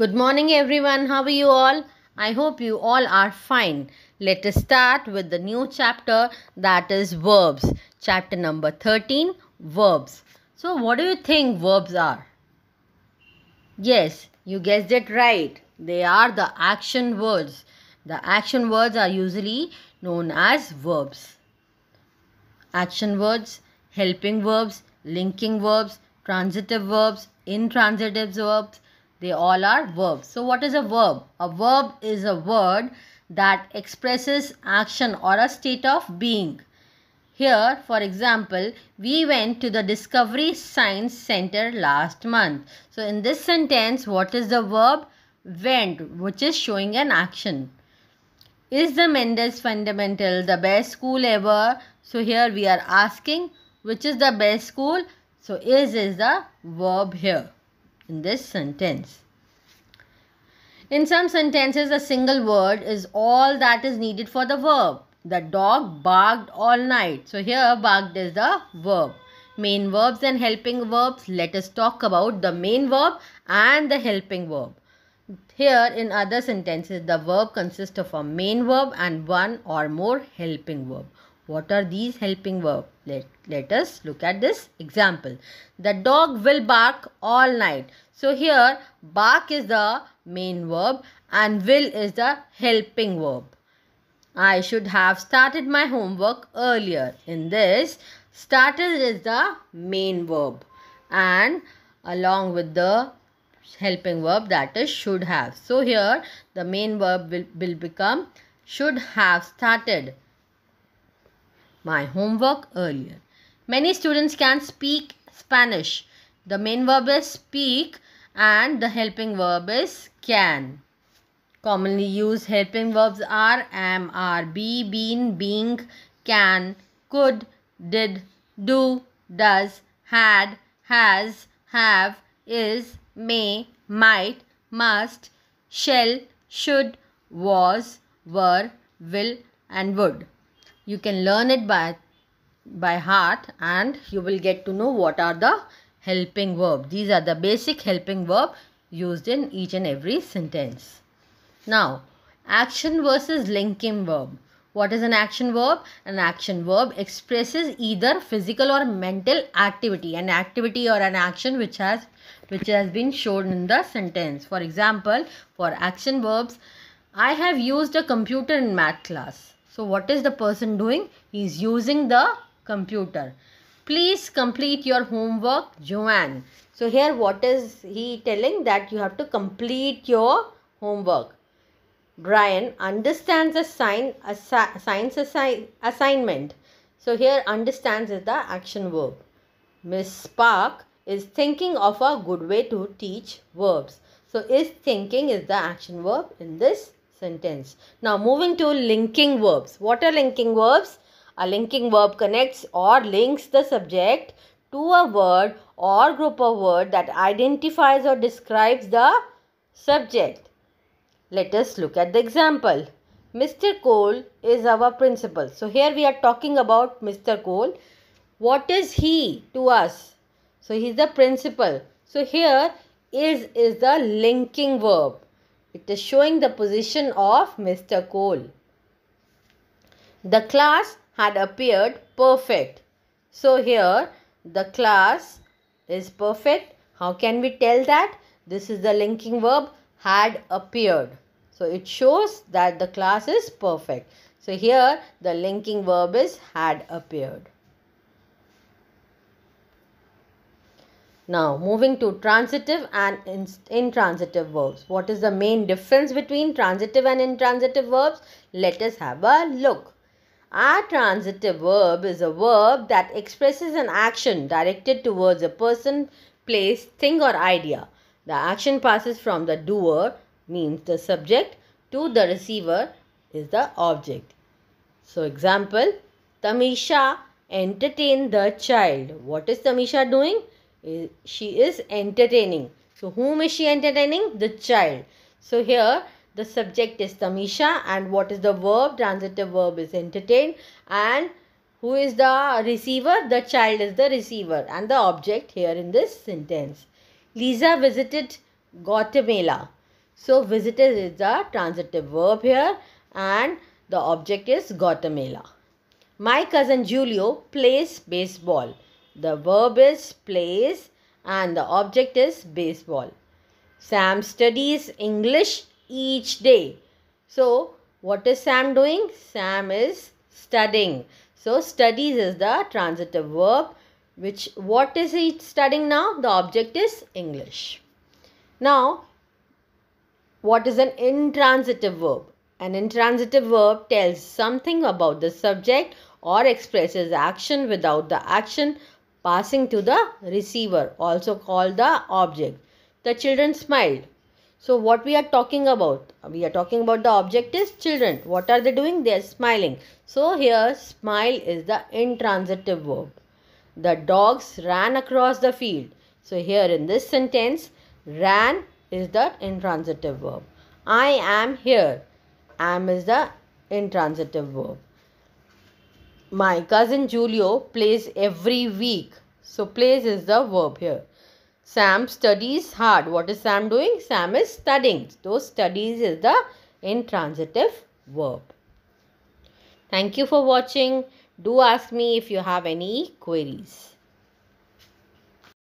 Good morning everyone. How are you all? I hope you all are fine. Let us start with the new chapter that is verbs. Chapter number 13 verbs. So what do you think verbs are? Yes, you guessed it right. They are the action words. The action words are usually known as verbs. Action words, helping verbs, linking verbs, transitive verbs, intransitive verbs, they all are verbs. So what is a verb? A verb is a word that expresses action or a state of being. Here, for example, we went to the Discovery Science Center last month. So in this sentence, what is the verb? Went, which is showing an action. Is the Mendes Fundamental the best school ever? So here we are asking which is the best school. So is is the verb here in this sentence. In some sentences, a single word is all that is needed for the verb. The dog barked all night. So here barked is the verb. Main verbs and helping verbs. Let us talk about the main verb and the helping verb. Here in other sentences, the verb consists of a main verb and one or more helping verb. What are these helping verb? Let, let us look at this example. The dog will bark all night. So here bark is the main verb and will is the helping verb. I should have started my homework earlier. In this started is the main verb and along with the helping verb that is should have. So here the main verb will, will become should have started my homework earlier. Many students can speak Spanish. The main verb is speak and the helping verb is can. Commonly used helping verbs are am, are, be, been, being, can, could, did, do, does, had, has, have, is, may, might, must, shall, should, was, were, will and would you can learn it by by heart and you will get to know what are the helping verb these are the basic helping verb used in each and every sentence now action versus linking verb what is an action verb? An action verb expresses either physical or mental activity, an activity or an action which has which has been shown in the sentence. For example, for action verbs, I have used a computer in math class. So what is the person doing? He is using the computer. Please complete your homework, Joanne. So here what is he telling that you have to complete your homework. Brian understands a sign a science assi assignment. So here understands is the action verb. Miss Park is thinking of a good way to teach verbs. So is thinking is the action verb in this sentence. Now moving to linking verbs. What are linking verbs? A linking verb connects or links the subject to a word or group of word that identifies or describes the subject. Let us look at the example. Mr. Cole is our principal. So here we are talking about Mr. Cole. What is he to us? So he is the principal. So here is is the linking verb. It is showing the position of Mr. Cole. The class had appeared perfect. So here the class is perfect. How can we tell that? This is the linking verb had appeared. So it shows that the class is perfect. So here the linking verb is had appeared. Now moving to transitive and intransitive verbs. What is the main difference between transitive and intransitive verbs? Let us have a look. A transitive verb is a verb that expresses an action directed towards a person, place, thing or idea. The action passes from the doer means the subject to the receiver is the object. So example, Tamisha entertained the child. What is Tamisha doing? she is entertaining. So whom is she entertaining? The child. So here the subject is Tamisha and what is the verb? Transitive verb is entertain and who is the receiver? The child is the receiver and the object here in this sentence. Lisa visited Guatemala. So visited is the transitive verb here and the object is Guatemala. My cousin Julio plays baseball. The verb is plays and the object is baseball. Sam studies English each day. So, what is Sam doing? Sam is studying. So, studies is the transitive verb which what is he studying now? The object is English. Now, what is an intransitive verb? An intransitive verb tells something about the subject or expresses action without the action passing to the receiver, also called the object. The children smiled. So what we are talking about? We are talking about the object is children. What are they doing? They are smiling. So here smile is the intransitive verb. The dogs ran across the field. So here in this sentence, ran is the intransitive verb. I am here. Am is the intransitive verb. My cousin Julio plays every week. So, plays is the verb here. Sam studies hard. What is Sam doing? Sam is studying. So, studies is the intransitive verb. Thank you for watching. Do ask me if you have any queries.